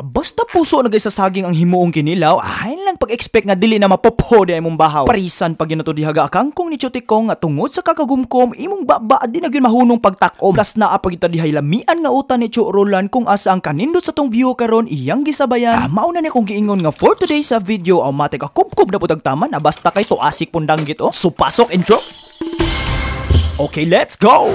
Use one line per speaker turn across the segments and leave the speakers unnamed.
Basta puso na gay sa saging ang himuong kinilaw, ay lang pag-expect nga dili na mapopode ay mong bahaw. Parisan pag yun dihaga akang kong ni Chutikong nga tungod sa kakagumkom, imong baba at di na mahunong pagtakom. Plus na apag ita dihaylamian nga uta ni Chu Roland kung asa ang kanindot sa tong view karon iyang gisabayan. Ah, mauna ni kong giingon nga for today sa video, aw automatic akubkob na putag taman, basta kay to asik pundanggit oh. So pasok intro. Okay, let's go!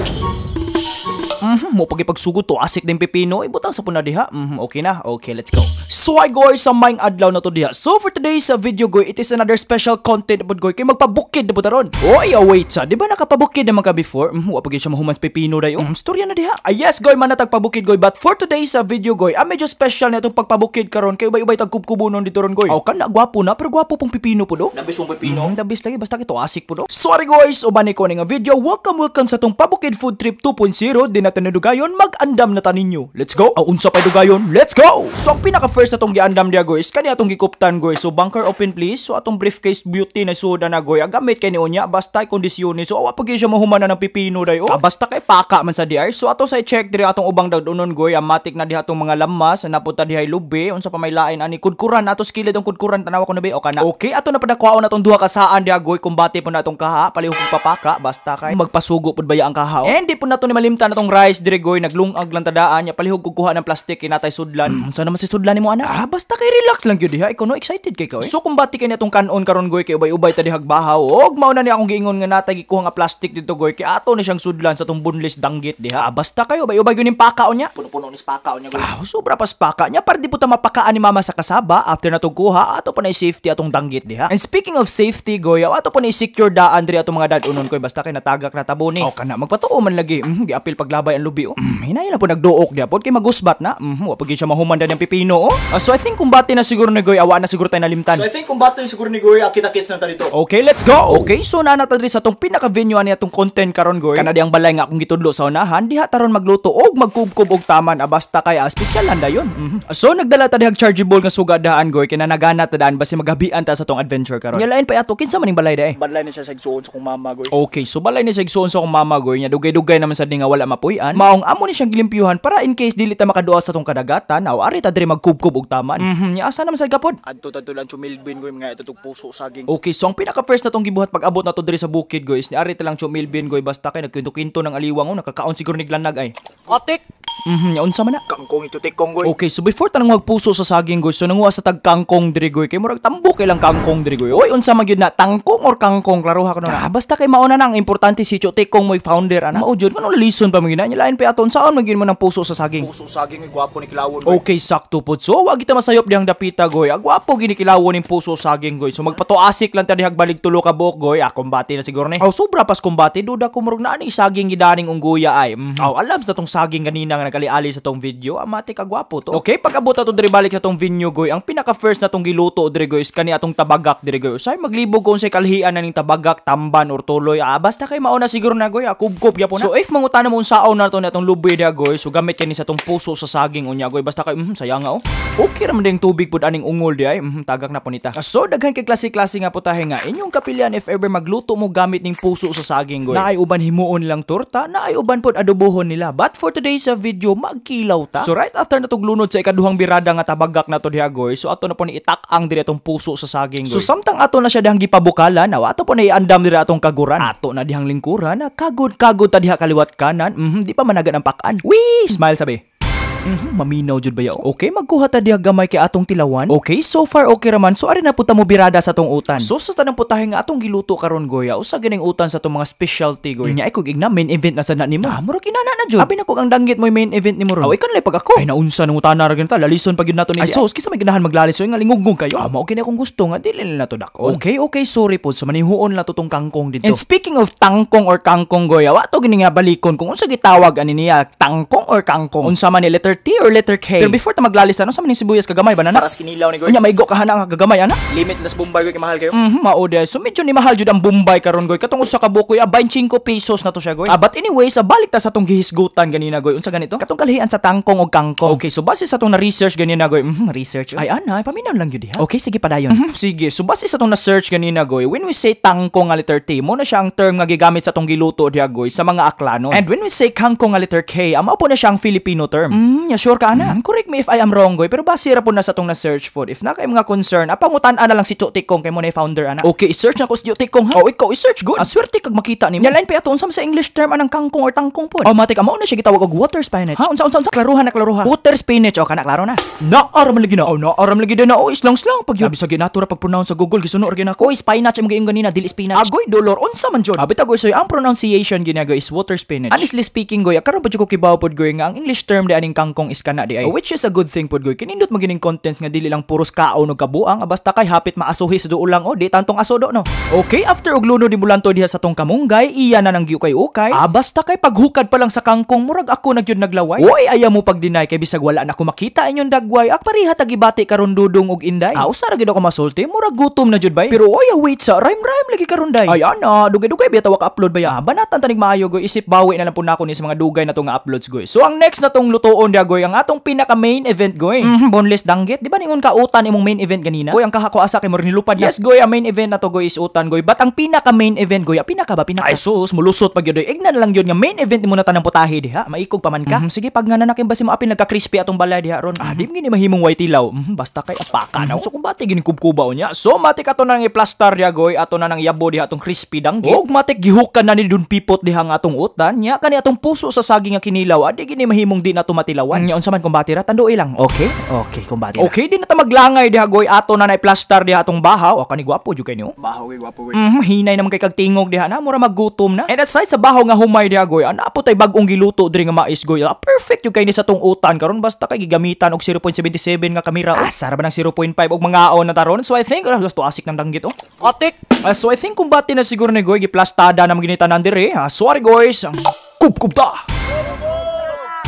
Mm-hmm, mo pagipagsugo to, asik din pipino, ibutang sa puna diha. Mm-hmm, okay na, okay, let's go. So ay goy, sa maing adlaw na to diha. So for today's video goy, it is another special content about goy, kay magpabukid na po taron. Oy, oh, wait sa, di ba nakapabukid naman ka before? Mm-hmm, wapagin siya mahumans pipino dayo. Mm, storya na diha. Ay ah, yes goy, manatag pabukid goy, but for today's video goy, a ah, medyo special na itong pagpabukid karon kay ubay-ubay tag kubkubunon dito ron goy. Aw, oh, kana gwapo na, pero gwapo pong pipino po do. Nabis mong pipino. Mm-hmm, nabis lagi basta kito asik po do. Sorry guys, uban ni ko nga video. Welcome welcome sa tong pabukid food trip 2.0 din na tanidugayon, mag-andam na taninyo. Let's go! unsa pa dugayon, let's go! So ang pinaka first atong giandam dia guys, kani atong gikuptan guys. So bunker open please. So atong briefcase beauty na suda na guys. Gamit kay niya basta kondisyon ni. So awa pagi siya mahumana ng pipino dayo. Oh. Basta kay paka man sa DR. So ato sa check diri atong ubang dadunon guys. Amatik na diha atong mga lamas napunta diha lubi unsa pa may lain ani kudkuran ato skilled ang kudkuran tanawa ko na ba o kana. Okay, ato na padakuaon atong duha ka saan diha guys. Kumbate po na atong kaha, palihog papaka basta kay magpasugo pud baya ang kaha. Oh. And di po nato ni malimtan atong surprise dire naglungag lang tadaan nya palihog kukuha ng plastik, kinatay sudlan. Mm. Unsa naman si sudlan nimo ana? Ah, basta kay relax lang gyud diha. Ikaw no excited kay ka eh. So kung bati kay natong kanon karon goy kay ubay-ubay tadi dihag bahaw. Og mao na ni akong giingon nga natay gikuha nga plastik dito goy kay ato na siyang sudlan sa tong bunlis danggit diha. Ah, basta kayo ubay-ubay gyud ning pakaon nya. Puno-puno ni pakaon nya goy. Ah, sobra pas spaka nya para di puta mapakaan ni mama sa kasaba after natong kuha ato pa na safety atong danggit diha. And speaking of safety goy, ato pa na secure daan diri atong mga dad unon koy basta kay natagak na tabuni. Oh kana magpatuo man lagi. Mm, giapil paglab gabay ang lubi oh. Mm, hinay na po nagduok niya po kay magusbat na. Mm, wa pagin siya mahumanda ng pipino oh. Uh, so I think kumbati na siguro ni Goy awa na siguro tayo nalimtan. So I think kumbati na siguro ni Goy akita kits na dito. Okay, let's go. Okay, so na nata sa tong pinaka venue ani atong content karon Goy. Kanadi ang balay nga akong gitudlo sa unahan diha taron magluto og magkubkub og taman abasta ah, kay as ah, special landa yon. Mm-hmm. So nagdala ta dihag chargeable nga suga daan Goy kay nagana ta daan basi magabian ta sa tong adventure karon. lain pa ato kinsa maning balay da eh. Balay na siya sa igsuon sa kong mama Goy. Okay, so balay ni sa igsuon sa kong mama Goy nya dugay-dugay naman sa dinga wala mapoy kabuyan maong amo ni siyang gilimpyuhan para in case dili ta makaduwa sa tong kadagatan aw ari ta diri magkubkub og taman. Mhm, niya asa naman sa gapod. Adto ta lang chumilbin goy mga itutog puso saging. Okay, so ang pinaka first na tong gibuhat pag-abot na diri sa bukid guys ni ari ta lang chumilbin goy basta kay nagkinto-kinto nang aliwang oh nakakaon siguro niglanag ay. Katik Mhm, unsa man na? Kangkong ito tikong goy. Okay, so before tanang wag puso sa saging goy, so nanguha sa tag kangkong diri goy. Kay murag tambo kay lang kangkong diri goy. Oy, unsa man gyud na tangkong or kangkong klaro ha kuno. Ah, basta kay mao na nang importante si Chutikong moy founder ana. Mao jud man listen pa mo Nya lain pa aton saon man gyud mo nang puso sa saging. Puso sa saging gwapo ni kilawon goy. Okay, sakto pod. So wag kita masayop dihang dapita goy. Agwapo gini kilawon ni puso sa saging goy. So magpatuasik lang tani hagbalik tulo ka buok goy. Ah, kumbati na siguro ni. Oh, sobra pas kumbati. Duda ko murag na ani saging gidaning ungguya ay. Mm-hmm. Oh, alams na tong saging ganina nga ali sa tong video, amate ka gwapo to. Okay, pag ato diri balik sa tong video goy, ang pinaka first na tong giluto diri goy is kani atong tabagak diri goy. Usay maglibog kon sa kalhian na ning tabagak, tamban or tuloy. Ah, basta kay mauna siguro na goy, akubkob ah, ya po So if mangutan mo unsaon na to natong lubi da goy, so gamit kani sa tong puso sa saging unya goy, basta kay mm, sayang nga oh. Okay ra man ding tubig pud aning ungol di ay, mm, tagak na po ah, So daghan kay klase-klase nga po tahe nga inyong kapilian if ever magluto mo gamit ning puso sa saging goy. Na ay uban himuon lang torta, na ay uban pud adobohon nila. But for today's uh, video, video magkilaw ta. So right after natong lunod sa ikaduhang birada nga tabagak nato diha goy, so ato na po ni itak-ang diri atong puso sa saging goy. So samtang ato na siya dihang gipabukalan, aw ato po na iandam diri atong kaguran. Ato na dihang lingkuran, na kagod-kagod ta diha kaliwat kanan, mm di pa managan ang pakaan. Wee, smile sabi. Mm-hmm, maminaw jud ba yaw? Okay, magkuha ta diha gamay kay atong tilawan. Okay, so far okay raman. So ari na puta mo birada sa atong utan. So sa tanang putahe nga atong giluto karon goya, usa ganing utan sa atong mga specialty goya. Mm. Nya ikog igna main event na sad na nimo. Ah, muro kinana na jud. Abi na kog ang danggit mo main event nimo ron. Aw, ikan lay pag ako. Ay naunsa nang utana ra ta. lalison pag yun nato ni. Ay, so kisa may ginahan ganahan maglalisoy nga lingugong kayo. Ah, mao okay na kung gusto nga dili na to dakol. Okay, okay, sorry po. So manihuon na to tong kangkong dito. And speaking of tangkong or kangkong goya, wa to gini nga balikon kung unsa gitawag ani niya tangkong or kangkong. Unsa man ni letter letter T or letter K? Pero before ta maglalis ano sa maning sibuyas kag ba na? Para kinilaw ni Gord. Unya maigo ka hana kag gamay ana? Limitless Bombay Goy mahal kayo. Mhm, mao day. So medyo ni mahal jud ang Bombay karon Goy. Katong usa ka bukoy abay ah, 5 pesos na to siya Goy. Ah, but anyway, sa ah, balik ta sa tong gihisgutan ganina Goy. Unsa ganito? Katong kalihian sa tangkong og kangkong. Okay, so base sa tong na research ganina Goy. Mhm, research. Ay ana, paminaw lang jud diha. Okay, sige padayon. Mhm, sige. So base sa tong na search ganina Goy, when we say tangkong nga letter T, mo na siya ang term nga gigamit sa tong giluto diha Goy sa mga aklanon. And when we say kangkong nga letter K, amo ah, po na siya ang Filipino term. Mm, Mm, yeah, sure ka ana. Mm-hmm. Correct me if I am wrong goy, pero basira po na sa tong na search for. If na kay mga concern, apangutan na lang si Chutikong kay mo na founder ana. Okay, search na ko si Chutikong ha. Oh, ikaw i-search good. Ang ah, swerte kag makita ni nimo. Nyalain pa aton sa English term anang kangkong or tangkong pod. Oh, matik amo na siya gitawag og water spinach. Ha, unsa unsa unsa klaruhan na klaruhan. Water spinach o oh, kana klaro na. Na aram lagi na. Oh, na aram lagi na. Oh, islang slang pag yabi sa ginatura pag pronounce sa Google gisuno or ginako. Oy, spinach imo giingon nina dili spinach. Agoy dolor unsa man jud. Abita ah, goy so ang pronunciation ginago is water spinach. Honestly speaking goy, karon pa jud ko kibaw pod goy nga ang English term di aning bangkong iskana di ay. Which is a good thing pod goy. Kinindot magining content nga dili lang puros kaon og kabuang ah, basta kay hapit maasuhi sa duol lang o oh, di tantong asodo no. Okay, after og luno di mulanto diha sa tong kamunggay, iya na nang gyukay ukay. Ah, basta kay paghukad pa lang sa kangkong murag ako nagyud naglaway. Oy, ayaw mo pag deny kay bisag wala na ko makita inyong dagway. Ak pareha tagibati karon dudong og inday. Ah, usa ra gid ako masulti, murag gutom na jud bay. Pero oy, ah, wait sa rhyme rhyme lagi karon day. Ay ana, dugay-dugay biya tawak upload ba ya. Ah, banatan tanig maayo go isip bawi na lang po nako ni sa mga dugay na to nga uploads go. So ang next na tong lutoon da goy ang atong pinaka main event goy. Mm, boneless danggit. Di ba ningon ka utan imong main event ganina? Goy ang kahako asa kay ni lupad Yes goy ang main event nato goy is utan goy. But ang pinaka main event goy, ah, pinaka ba pinaka? Ay sus, mulusot pag yodoy. Eh. Igna na lang yon nga main event imo na tanang putahe diha. Maikog pa man ka. Mm, sige pag nga nanakin basi mo apin nagka crispy atong balay diha ron. Ah, di gini mahimong white tilaw. Mm, basta kay apaka mm. na. Mhm. So kung gini kubkubaw niya. So matik ato na nang i-plaster diha goy, ato na nang yabo diha atong crispy danggit. Og matik gihukan na ni dun pipot diha atong utan Nya kani atong puso sa saging nga kinilaw. Adi ah, gini mahimong di na to katawan nya unsa man kung batira tanduoy lang okay okay kung batira okay di na ta maglangay diha goy ato na nay plaster diha atong bahaw o kani gwapo jud kay niyo bahaw kay eh, gwapo mm, hinay naman kay kag tingog diha na mura magutom na and aside sa bahaw nga humay diha goy ana po tay bag-ong giluto diri nga mais goy ah, perfect jud kay ni sa tong utan karon basta kay gigamitan og 0.77 nga kamera ah, sara ba ng 0.5 og mangaon na taron so i think oh, gusto asik nang danggit oh atik ah, so i think kung bati na siguro ni goy giplastada na maginitan nan dire ha sorry guys Kup-kup kubkubta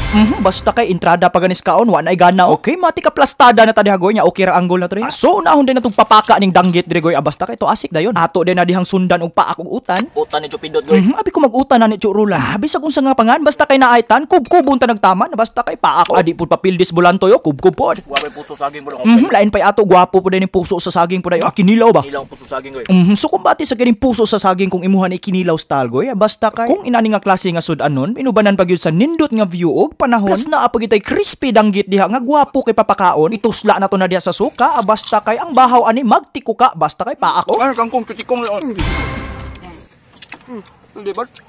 Mm-hmm, basta kay entrada pa ganis kaon, wa na igana. Okay, mati ka plastada na tadi hagoy nya, okay ra angle na tre. Ah, so unahon na natong papaka ning danggit diri goy, ah, basta kay to asik dayon. Ato din na dihang sundan og paak og utan. Utan ni Jupidot goy. Mm-hmm, abi ko magutan na ni Churula. Ah, bisag unsa nga pangan, basta kay naaitan, kubkubon ta nagtama, basta kay paak oh. adi pud papildis bulanto yo, oh, kubkubon. Wa may puso saging mo Mm-hmm, lain pay ato gwapo pud ni puso sa saging pud ayo. Ah, kinilaw ba? Kinilaw puso saging goy. Mm-hmm, so kumbati sa kining puso sa saging kung imuhan ikinilaw style goy, ah, basta kay kung inani nga klase nga sud anon, inubanan pagyud sa nindot nga view og panahon plus na pagitay crispy danggit diha nga gwapo kay papakaon itusla na to na diha sa suka ah, basta kay ang bahaw ani magtiko ka basta kay paako ay kang kong titikong hindi mm. mm. ba mm.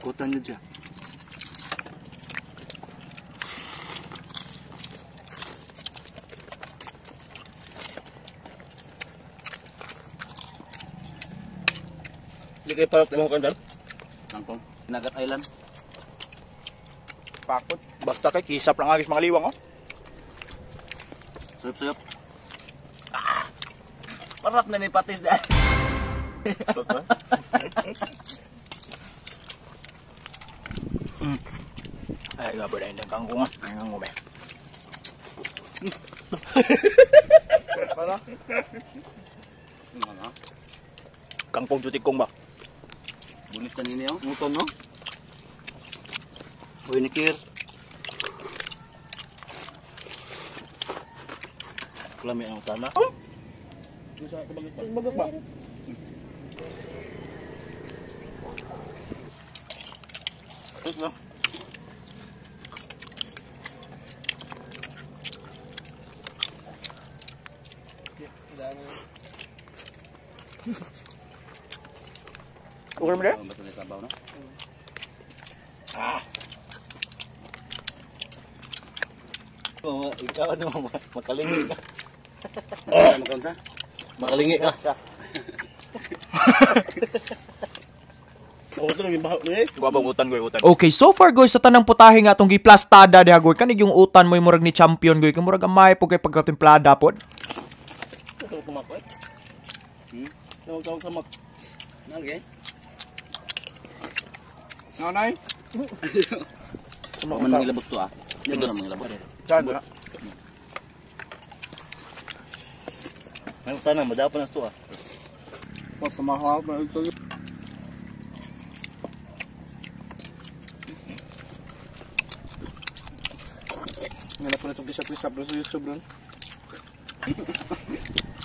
Kota niya dyan. Hindi kayo parang imong kandal? Nangkong. Nagat Island. Pakot. Basta kay kisap lang agis mga liwang oh. Suyop suyop. Ah! Parap na ni patis dahil. mm. Ay, gabi na yung kangkong ah. Ay, nang umay. Para? Kangkong jutik kong ba? Bunis na nini yung oh. muton, no? Oh. Uy, nikir. Kulami ang tana. Oh! Isa, kabagak pa. Kabagak pa. Ito na. Okay mo na? na sabaw, no? Ah! Oh, ikaw ano, makalingi ka. Makalingi ka? Makalingi ka. Okay, so far guys, sa tanang putahe nga itong giplastada diha goy kanig yung utan mo murag ni champion goy kay murag amay po kay pagkatimplada pod. Ito kumakwet. Hmm. Tawag tawag sa mak. Okay. Nanay. Ano man ngilabot to ah. Pindot man ngilabot. Chan. Ang tanang madapan nas to ah. Pas mahal pa ito. Nila pala itong kisap-kisap doon sa YouTube doon.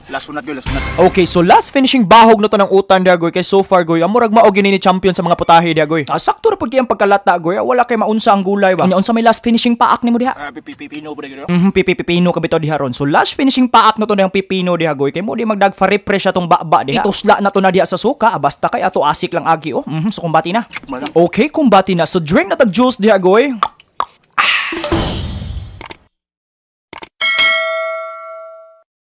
Last unat goy, Okay, so last finishing bahog na to ng utan Diagoy. kay so far goy amurag mao gini ni champion sa mga putahe Diagoy. goy. Ah, sakto ra pud kay ang pagkalata goy, ah, wala kay maunsa ang gulay ba. Unsa may last finishing paak nimo diha? Uh, ah, pipipino pud gyud. Mhm, pipipino ka bitaw diha ron. So last finishing paak na to ng pipino diha goy kay mo di magdag fa refresh atong baba diha. Itusla na to na diha sa suka, ah, basta kay ato asik lang agi oh. Mhm, so kumbati na. Okay, kumbati na. So drink na tag juice diha goy.